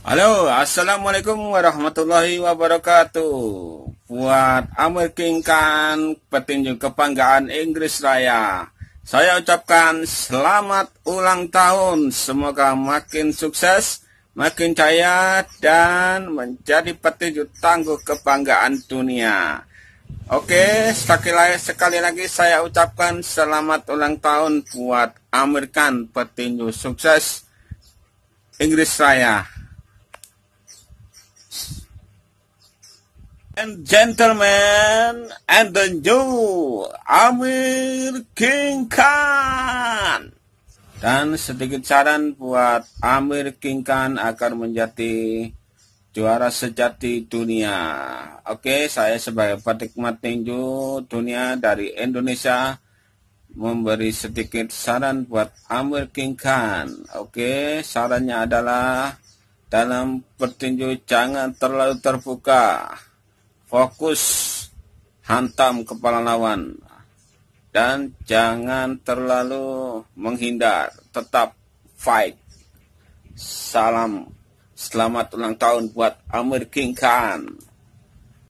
Halo, Assalamualaikum warahmatullahi wabarakatuh. Buat Amir King Khan, petinju kebanggaan Inggris Raya. Saya ucapkan selamat ulang tahun. Semoga makin sukses, makin jaya, dan menjadi petinju tangguh kebanggaan dunia. Oke, sekali lagi, sekali lagi saya ucapkan selamat ulang tahun buat Amir petinju sukses Inggris Raya. and gentlemen and the new Amir King Khan dan sedikit saran buat Amir King Khan agar menjadi juara sejati dunia oke saya sebagai petikmat tinju dunia dari Indonesia memberi sedikit saran buat Amir King Khan oke sarannya adalah dalam bertinju jangan terlalu terbuka fokus hantam kepala lawan dan jangan terlalu menghindar tetap fight salam selamat ulang tahun buat Amir King Khan